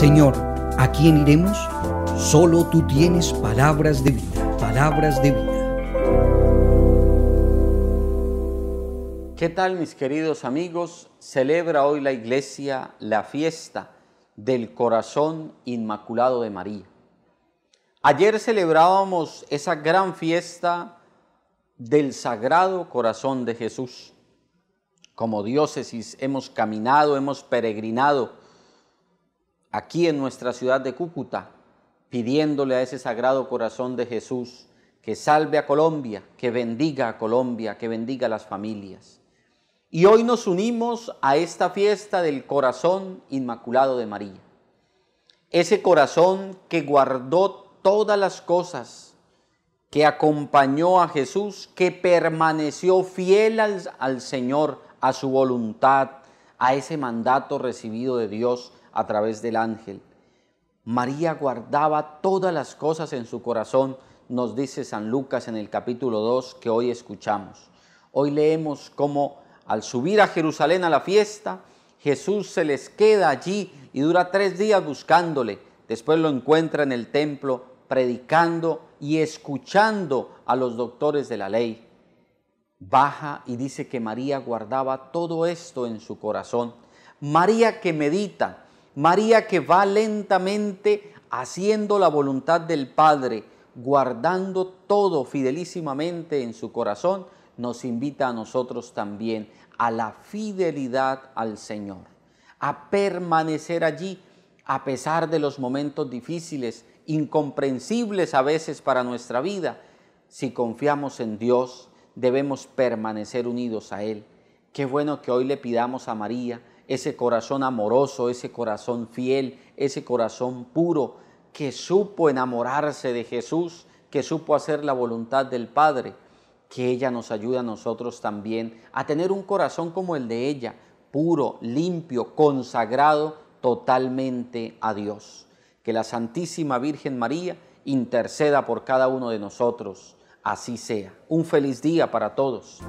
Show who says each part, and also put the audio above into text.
Speaker 1: Señor, ¿a quién iremos? Solo tú tienes palabras de vida, palabras de vida. ¿Qué tal mis queridos amigos? Celebra hoy la iglesia la fiesta del corazón inmaculado de María. Ayer celebrábamos esa gran fiesta del Sagrado Corazón de Jesús. Como diócesis hemos caminado, hemos peregrinado aquí en nuestra ciudad de Cúcuta, pidiéndole a ese sagrado corazón de Jesús que salve a Colombia, que bendiga a Colombia, que bendiga a las familias. Y hoy nos unimos a esta fiesta del corazón inmaculado de María. Ese corazón que guardó todas las cosas, que acompañó a Jesús, que permaneció fiel al, Señor, a su voluntad, a ese mandato recibido de Dios a través del ángel. María guardaba todas las cosas en su corazón, nos dice San Lucas en el capítulo 2 que hoy escuchamos. Hoy leemos cómo al subir a Jerusalén a la fiesta, Jesús se les queda allí y dura tres días buscándole. Después lo encuentra en el templo predicando y escuchando a los doctores de la ley. Baja y dice que María guardaba todo esto en su corazón. María que medita, María que va lentamente haciendo la voluntad del Padre, guardando todo fidelísimamente en su corazón, nos invita a nosotros también a la fidelidad al Señor, a permanecer allí a pesar de los momentos difíciles, incomprensibles a veces para nuestra vida. Si confiamos en Dios, debemos permanecer unidos a Él. Qué bueno que hoy le pidamos a María ese corazón amoroso, ese corazón fiel, ese corazón puro, que supo enamorarse de Jesús, que supo hacer la voluntad del Padre, que ella nos ayude a nosotros también a tener un corazón como el de ella, puro, limpio, consagrado totalmente a Dios. Que la Santísima Virgen María interceda por cada uno de nosotros. Así sea. Un feliz día para todos.